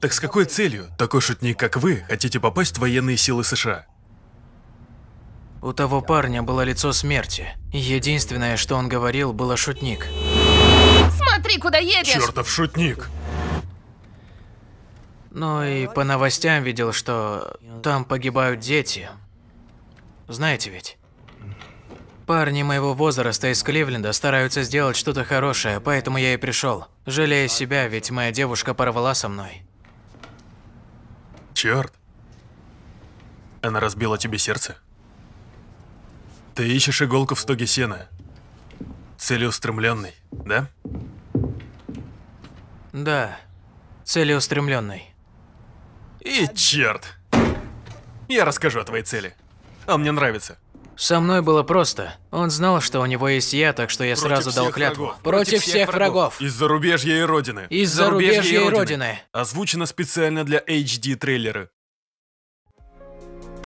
Так с какой целью такой шутник, как вы, хотите попасть в военные силы США? У того парня было лицо смерти. Единственное, что он говорил, было шутник. Смотри, куда едешь! Чертов шутник! Ну и по новостям видел, что там погибают дети. Знаете ведь? Парни моего возраста из Кливленда стараются сделать что-то хорошее, поэтому я и пришел. Жалея себя, ведь моя девушка порвала со мной. Черт. Она разбила тебе сердце? Ты ищешь иголку в стоге сена. Целеустремленный, да? Да, целеустремленный. И черт! Я расскажу о твоей цели. Он а мне нравится. Со мной было просто. Он знал, что у него есть я, так что я Против сразу дал клятву. Врагов. Против, всех, врагов. врагов. Из-за рубежья и родины. Из-за рубежья и родины. Озвучено специально для HD трейлера.